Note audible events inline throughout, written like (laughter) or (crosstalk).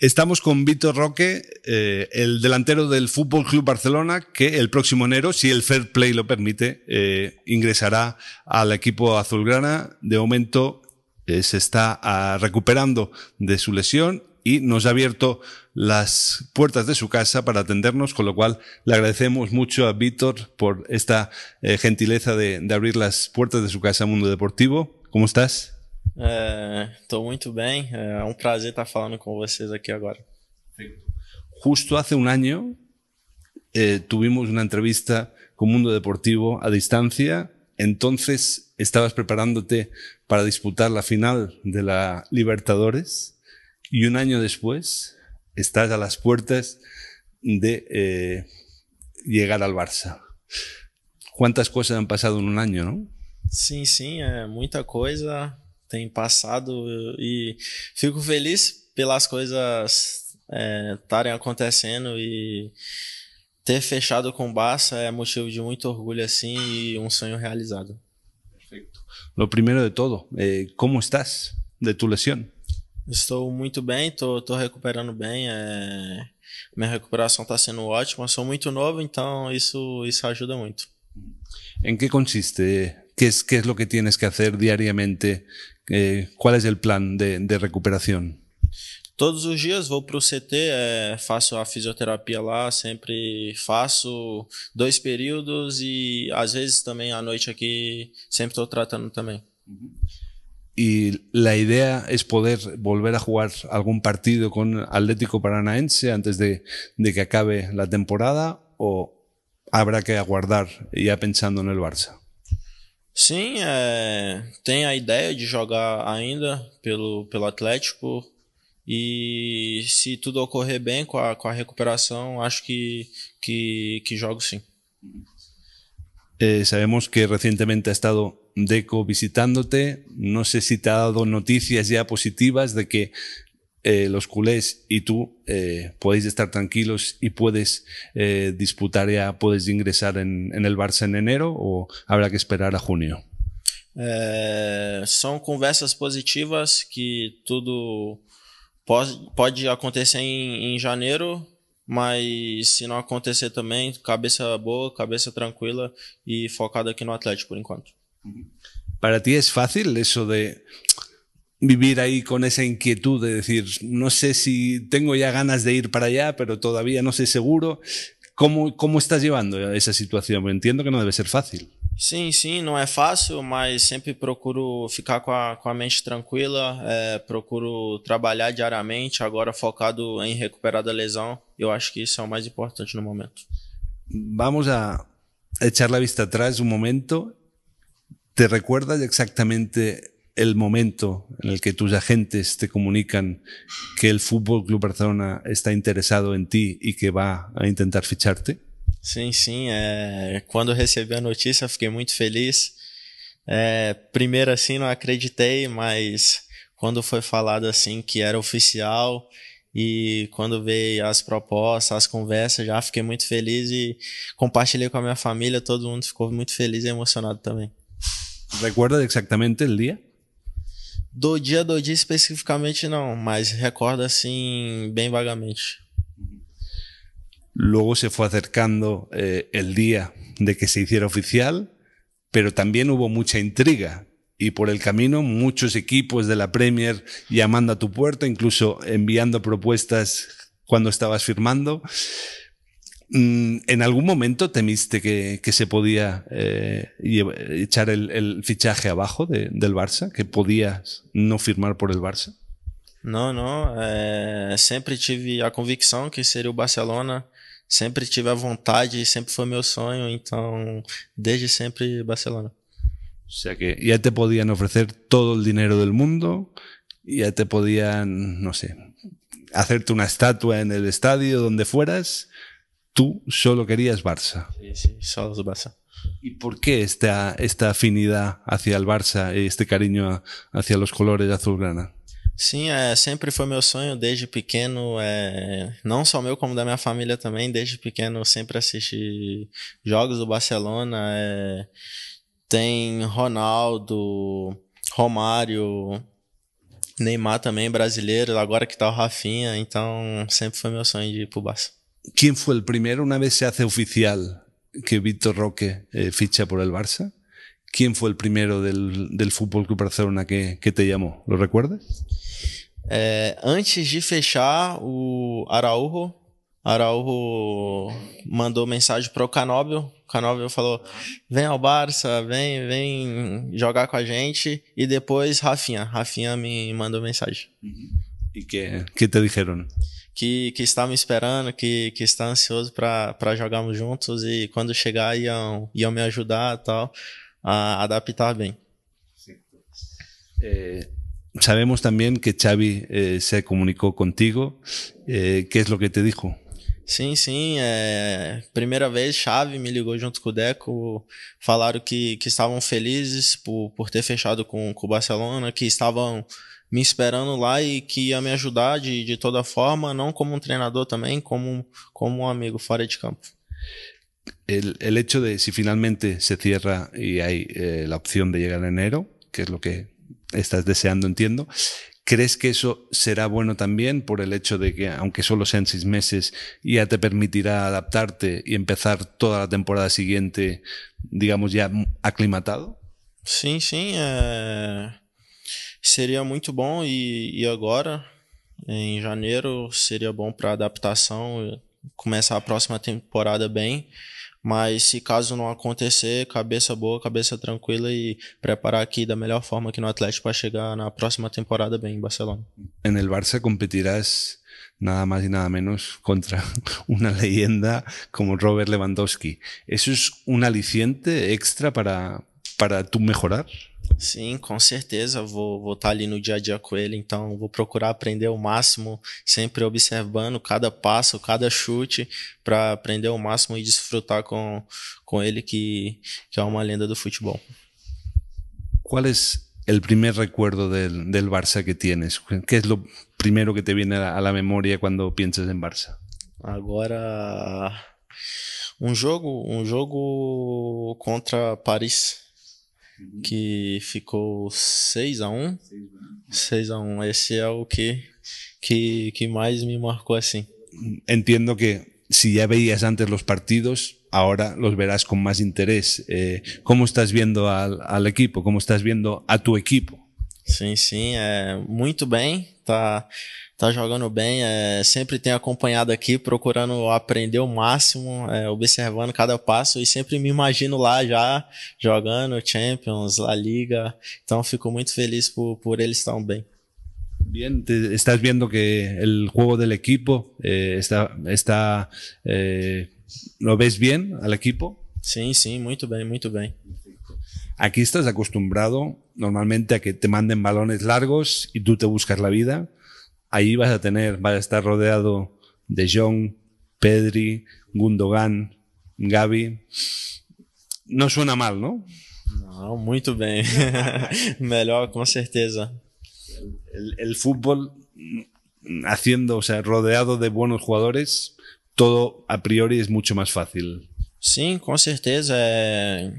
Estamos con Víctor Roque, eh, el delantero del Fútbol Club Barcelona, que el próximo enero, si el fair play lo permite, eh, ingresará al equipo azulgrana. De momento eh, se está ah, recuperando de su lesión y nos ha abierto las puertas de su casa para atendernos, con lo cual le agradecemos mucho a Víctor por esta gentileza de, abrir las puertas de su casa mundo deportivo. ¿Cómo estás? Estoy muy bien, bem, é um estar falando con ustedes aquí ahora. Justo hace un año eh, tuvimos una entrevista con Mundo Deportivo a distancia. Entonces estabas preparándote para disputar la final de la Libertadores y un año después estás a las puertas de eh, llegar al Barça. ¿Cuántas cosas han pasado en un año, no? Sí, sí, é, eh, muita cosa. tem passado e fico feliz pelas coisas estarem é, acontecendo e ter fechado com o Barça é motivo de muito orgulho assim e um sonho realizado. Perfeito. Lo primeiro de todo, eh, como estás de tu lesão? Estou muito bem, tô, tô recuperando bem. É... Minha recuperação está sendo ótima. Sou muito novo, então isso, isso ajuda muito. Em que consiste ¿Qué es, es lo que tienes que hacer diariamente? Eh, ¿Cuál es el plan de, recuperación? Todos los días voy para CT, hago faço a fisioterapia lá, siempre faço dos períodos y e, a veces también a noche aquí siempre estoy tratando también. Y e la idea es poder volver a jugar algún partido con Atlético Paranaense antes de, de que acabe la temporada o habrá que aguardar ya pensando en el Barça. Sim, é, tem a ideia de jogar ainda pelo, pelo Atlético. E se tudo ocorrer bem com a, com a recuperação, acho que, que, que jogo sim. Eh, sabemos que recientemente ha estado Deco visitándote. No sé si te ha dado noticias ya positivas de que eh, los culés y tú eh, podéis estar tranquilos y puedes eh, disputar ya, puedes ingresar en, en, el Barça en enero o habrá que esperar a junio? Eh, são conversas positivas que tudo pode, pode acontecer em, em janeiro, mas se não acontecer também, cabeça boa, cabeça tranquila e focado aqui no Atlético por enquanto. Para ti é fácil isso de vivir ahí con esa inquietud de decir, no sé si tengo ya ganas de ir para allá, pero todavía no sé seguro. Como, como estás llevando essa situação? Entendo que não deve ser fácil. Sim, sim, não é fácil, mas sempre procuro ficar com a, com a mente tranquila, é, procuro trabalhar diariamente, agora focado em recuperar da lesão. Eu acho que isso é o mais importante no momento. Vamos a echar a vista atrás um momento. ¿Te recuerdas exatamente el momento en el que tus agentes te comunican que el Fútbol Club Barcelona está interessado em ti e que vai tentar fichar-te? Sim, sim. É, quando recebi a notícia, fiquei muito feliz. É, primeiro, assim, não acreditei, mas quando foi falado assim que era oficial e quando veio as propostas, as conversas, já fiquei muito feliz e compartilhei com a minha família. Todo mundo ficou muito feliz e emocionado também. Recuerdas exatamente o dia? Do dia do día específicamente no, mas recuerdo así bien vagamente. Luego se fue acercando eh, el día de que se hiciera oficial, pero también hubo mucha intriga y por el camino muchos equipos de la Premier llamando a tu puerta, incluso enviando propuestas cuando estabas firmando. Mm, ¿En algún momento temiste que, se podía eh, echar el, fichaje abajo del Barça? ¿Que podías no firmar por el Barça? No, no. Eh, siempre tuve la convicción que sería el Barcelona. tuve la voluntad y siempre fue mi sueño. Entonces, desde siempre Barcelona. O sea que ya te podían ofrecer todo el dinero del mundo, ya te podían, no sé, hacerte una estatua en el estadio donde fueras, tú solo querías Barça. Sí, sí, solo Barça. ¿Y por qué esta, esta afinidad hacia el Barça y este cariño a, hacia los colores azulgrana? Eh, Sim, é, sempre foi meu sonho desde pequeno, eh, é, não só meu como da minha família também. Desde pequeno eu sempre assisti jogos do Barcelona. É, eh, tem Ronaldo, Romário, Neymar também brasileiro. Agora que tá o Rafinha, então sempre foi meu sonho de ir pro Barça quién fue el primero una vez se hace oficial que Víctor Roque eh, ficha por el Barça? ¿Quién fue el primero del, del Fútbol Club Barcelona que, que te llamó? ¿Lo recuerdas? Eh, antes de fechar, o Araújo, Araújo mandou mensagem para o Canóbio. O Canóbio falou: vem ao Barça, vem, vem jogar com a gente. E depois Rafinha. Rafinha me mandou mensagem. E que, que te disseram? que, que está me esperando, que, que está ansioso para jogarmos juntos e quando chegar iam, iam me ajudar tal, a adaptar bem. Eh, sabemos también que Xavi eh, se comunicó contigo. Eh, ¿Qué es lo que te dijo? Sim, sim. Eh, primeira vez, Xavi me ligou junto com o Deco. Falaram que, que estavam felizes por, por ter fechado com o Barcelona, que estavam me esperando lá y e que a me ajudar de, de toda forma, no como un um entrenador, también, como, como un um amigo fuera de campo. El, hecho de si finalmente se cierra y hay eh, la opción de llegar en enero, que es lo que estás deseando, entiendo, ¿Crees que eso será bueno también por el hecho de que, aunque solo sean seis meses, ya te permitirá adaptarte y empezar toda la temporada siguiente, digamos, ya aclimatado? Sí, sí. Eh, seria muito bom e, e agora, em janeiro, seria bom para adaptação, começar a próxima temporada bem. Mas se caso não acontecer, cabeça boa, cabeça tranquila e preparar aqui da melhor forma que no Atlético para chegar na próxima temporada bem em Barcelona. Em el Barça competirás nada mais e nada menos contra uma (laughs) leyenda como Robert Lewandowski. Isso é um aliciente extra para, para tu melhorar? Sim, com certeza. Vou vou estar tá ali no dia a dia com ele, então vou procurar aprender o máximo, sempre observando cada passo, cada chute, para aprender o máximo e desfrutar com, com ele, que, que é uma lenda do futebol. Qual é o primeiro recuerdo del, del Barça que tienes? que é o primeiro que te viene a la memoria quando piensas em Barça? Agora, um jogo, um jogo contra Paris que ficou 6 a 1 um. 6 a 1 um. Esse é o que, que, que mais me marcó. assim. entiendo que si ya veías antes los partidos, ahora los verás con más interés. Eh, ¿Cómo estás viendo al, equipo? ¿Cómo estás viendo a tu equipo? Sí, sí. Muy bien. Está... tá jogando bem, é, sempre tem acompanhado aqui, procurando aprender o máximo, é, observando cada passo e sempre me imagino lá já jogando Champions, La Liga. Então fico muito feliz por, por eles tão bem. Bien, te estás viendo que el juego del equipo eh, está, está eh, ¿lo ves bien al equipo? Sí, sí, muy bien, muy bien. Aquí estás acostumbrado normalmente a que te manden balones largos y tú te buscas la vida. ahí vas a tener, vas a estar rodeado de John, Pedri, Gundogan, Gaby. No suena mal, ¿no? No, muy bien. Melhor, con certeza. El fútbol, haciendo, o sea, rodeado de buenos jugadores, todo a priori es mucho más fácil. Sí, con certeza. Eh,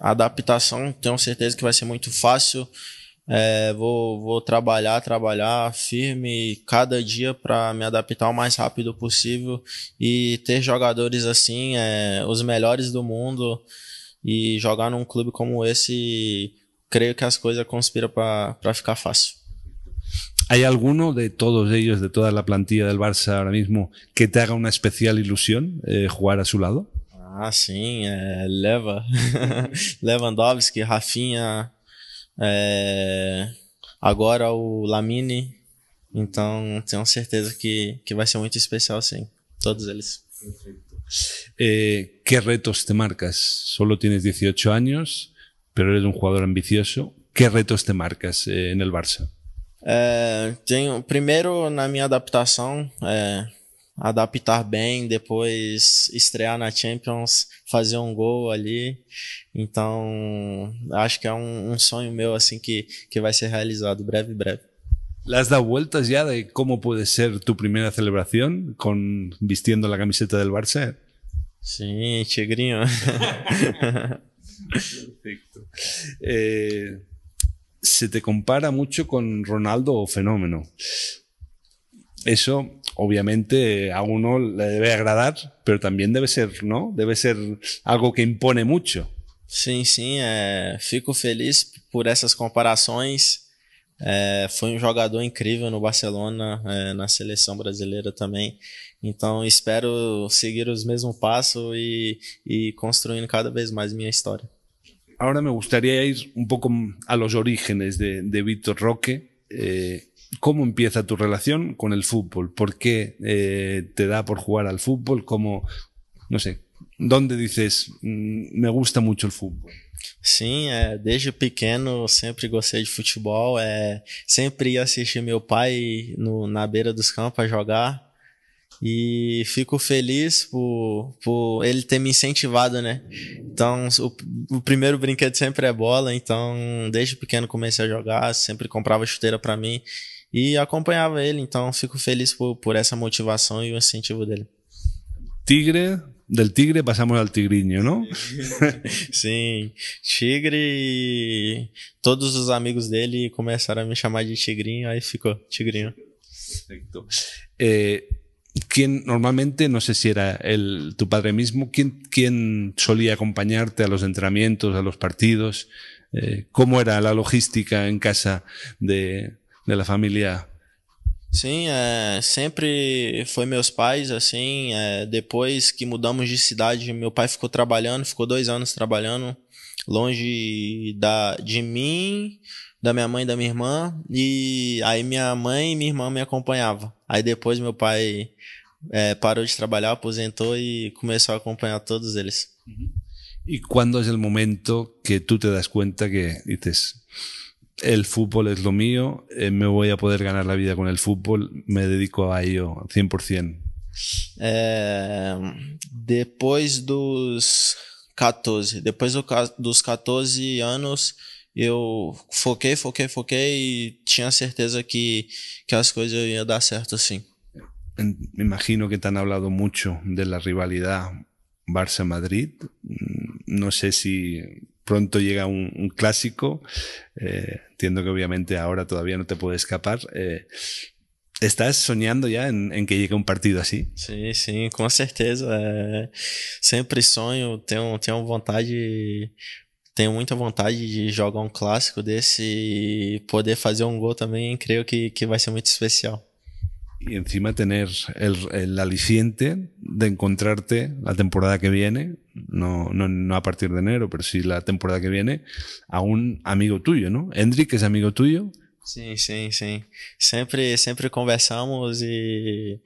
adaptación, tengo certeza que va a ser muy fácil. É, vou, vou trabalhar, trabalhar firme cada dia para me adaptar o mais rápido possível e ter jogadores assim, é, os melhores do mundo e jogar num clube como esse, creio que as coisas conspiram para ficar fácil. há algum de todos eles de toda a plantilha del Barça agora mesmo que te haga uma especial ilusão eh, a seu lado? Ah, sim, é, Leva, (laughs) Lewandowski, Rafinha, é, agora o Lamine. Então tenho certeza que, que vai ser muito especial, sim. Todos eles. Perfecto. Eh, retos te marcas? Solo tienes 18 anos, pero eres un jugador ambicioso. que retos te marcas eh, en el Barça? É, tenho, primeiro, na minha adaptação, é, adaptar bem, depois estrear na Champions, fazer um gol ali. Então, acho que é um, um sonho meu assim que, que vai ser realizado breve, breve. ¿Le has dado vueltas ya de cómo puede ser tu primera celebración con vistiendo la camiseta del Barça? Sí, chegrinho. Perfecto. Eh, se te compara mucho con Ronaldo o Fenómeno. Eso obviamente a uno le debe agradar, pero también debe ser, ¿no? Debe ser algo que impone mucho. Sim, sim. É, fico feliz por essas comparações. É, foi um jogador incrível no Barcelona, é, na seleção brasileira também. Então espero seguir os mesmos passos e, e construindo cada vez mais minha história. Agora me gustaría ir um pouco a los orígenes de, de Vitor Roque. Eh, cómo empieza tu relación con el fútbol, por qué eh, te da por jugar al fútbol, cómo, no sé, dónde dices, mm, me gusta mucho el fútbol. Sim, é, desde pequeno sempre gostei de futebol. É, sempre ia assistir meu pai no, na beira dos campos a jogar. E fico feliz por, por ele ter me incentivado, né? Então, o, o primeiro brinquedo sempre é bola. Então, desde pequeno comecei a jogar, sempre comprava chuteira para mim. e acompanhava ele. Então fico feliz por, por essa motivação e o incentivo dele. Tigre, del tigre pasamos al tigriño, ¿no? Sí, (laughs) tigre e todos os amigos dele começaram a me chamar de tigrinho, aí ficou tigrinho. Eh, ¿Quién normalmente, no sé si era tu padre mismo, ¿quién, quién solía acompañarte a los entrenamientos, a los partidos? Eh, ¿Cómo era la logística en casa de, da família? Sim, é, sempre foi meus pais, assim, é, depois que mudamos de cidade, meu pai ficou trabalhando, ficou dois anos trabalhando longe da, de mim, da minha mãe e da minha irmã, e aí minha mãe e minha irmã me acompanhavam. Aí depois meu pai é, parou de trabalhar, aposentou e começou a acompanhar todos eles. Uhum. E quando é o momento que tu te das conta que dices, el fútbol es lo mío, eh, me voy a poder ganar la vida con el fútbol, me dedico a ello 100%. Después de dos 14, después yo dos 14 años, yo foquei, foquei, foquei y e tenía certeza que, que cosas iban a dar certo así. Me imagino que te han hablado mucho de la rivalidad Barça-Madrid. Mm, no sé si pronto llega un, un clásico. Eh, entiendo que obviamente ahora todavía no te puede escapar. Eh, ¿Estás soñando ya en, en, que llegue um partido assim? Sim, sim, com certeza. Eh, sempre sonho, tenho, tenho vontade, tenho muita vontade de jogar um clássico desse e poder fazer um gol também. Creio que, que vai ser muito especial. y encima tener el, el, aliciente de encontrarte la temporada que viene, no, no, no, a partir de enero, pero sí la temporada que viene, a un amigo tuyo, ¿no? Hendrik es amigo tuyo. Sí, sí, sí. Siempre siempre conversamos y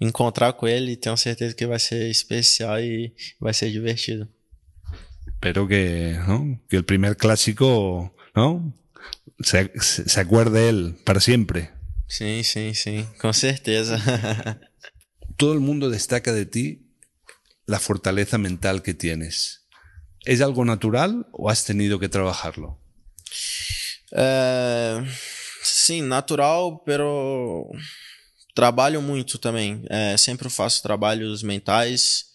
encontrar él, y tengo certeza que va a ser especial y va a ser divertido. Espero que, ¿no? que el primer clásico, ¿no? Se, se acuerde él para siempre. Sí, sí, sí, con certeza. (laughs) Todo el mundo destaca de ti la fortaleza mental que tienes. ¿Es é algo natural o has tenido que trabajarlo? É, sim, natural, pero trabalho muito também. É, sempre faço trabalhos mentais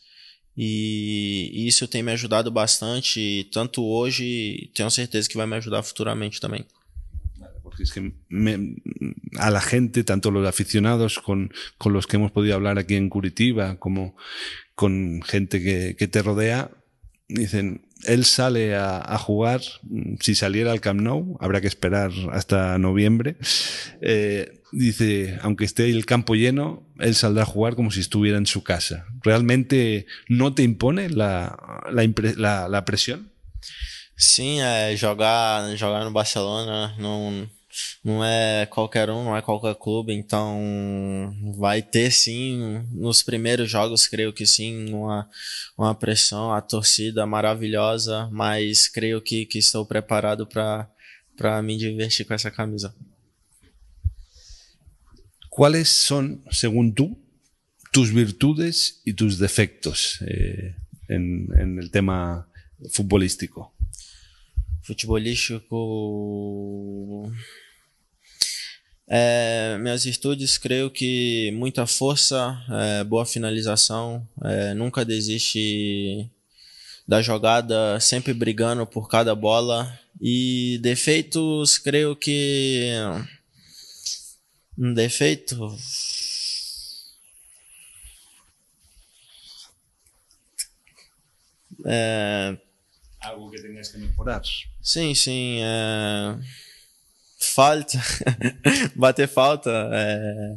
e, isso tem me ajudado bastante, tanto hoje, tenho certeza que vai me ajudar futuramente também. Porque es que me, a la gente, tanto los aficionados con, con, los que hemos podido hablar aquí en Curitiba, como con gente que, que te rodea, dicen, él sale a, jugar, si saliera al Camp Nou, habrá que esperar hasta noviembre, eh, dice, aunque esté el campo lleno, él saldrá a jugar como si estuviera en su casa. ¿Realmente no te impone la, la, presión? Sí, eh, jugar, jugar en Barcelona no... não é qualquer um, não é qualquer clube, então vai ter sim, nos primeiros jogos, creio que sim, uma, uma pressão, a torcida maravilhosa, mas creio que, que estou preparado para me divertir com essa camisa. quais são segundo tu tus virtudes e tus defectos eh, en, en, el tema futbolístico? Futbolístico. É, minhas virtudes, creio que muita força, é, boa finalização, é, nunca desiste da jogada, sempre brigando por cada bola. E defeitos, creio que. Um defeito. É, Algo que tenhas que melhorar. Sim, sim. É falta, (laughs) bater falta, é,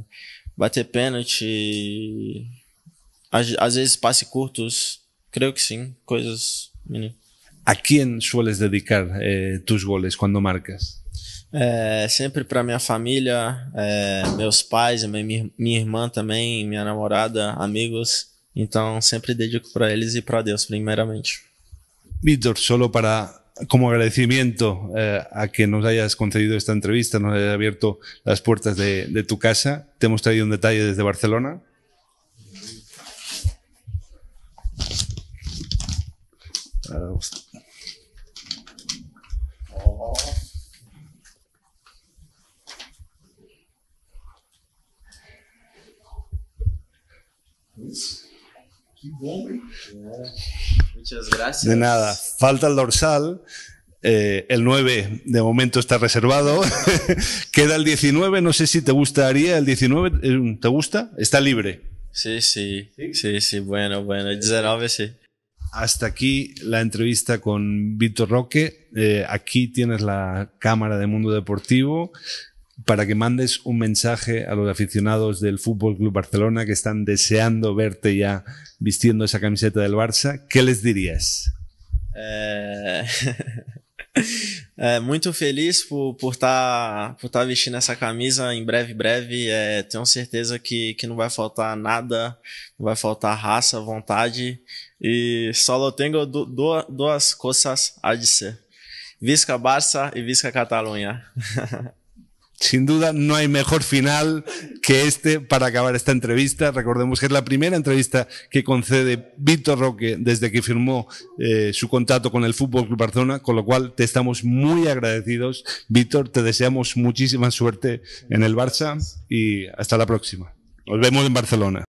bater pênalti, às, às, vezes passe curtos, creio que sim, coisas mini. A quem sueles dedicar eh, tus goles quando marcas? É, sempre para minha família, é, meus pais, minha, minha irmã também, minha namorada, amigos. Então sempre dedico para eles e para Deus primeiramente. Vitor, solo para como agradecimiento eh, a que nos hayas concedido esta entrevista, nos hayas abierto las puertas de, tu casa. Te hemos traído un detalle desde Barcelona. Muchas gracias. De nada. Falta el dorsal. Eh, el 9 de momento está reservado. (laughs) Queda el 19. No sé si te gustaría. El 19, eh, ¿te gusta? Está libre. Sí, sí. Sí, sí. Bueno, bueno. El 19, sí. Hasta aquí la entrevista con Víctor Roque. Eh, aquí tienes la cámara de Mundo Deportivo. para que mandes un mensaje a los aficionados del Fútbol Club Barcelona que están deseando verte ya vistiendo esa camiseta del Barça? ¿Qué les dirías? É... é, (laughs) muito feliz por por estar tá, por tá vestindo essa camisa em breve breve é, tenho certeza que, que não vai faltar nada não vai faltar raça vontade e só tenho do, do, duas coisas a dizer visca Barça e visca Catalunha (laughs) Sin duda, no hay mejor final que este para acabar esta entrevista. Recordemos que es la primera entrevista que concede Víctor Roque desde que firmó eh, su contrato con el Fútbol Club Barcelona, con lo cual te estamos muy agradecidos. Víctor, te deseamos muchísima suerte en el Barça y hasta la próxima. Nos vemos en Barcelona.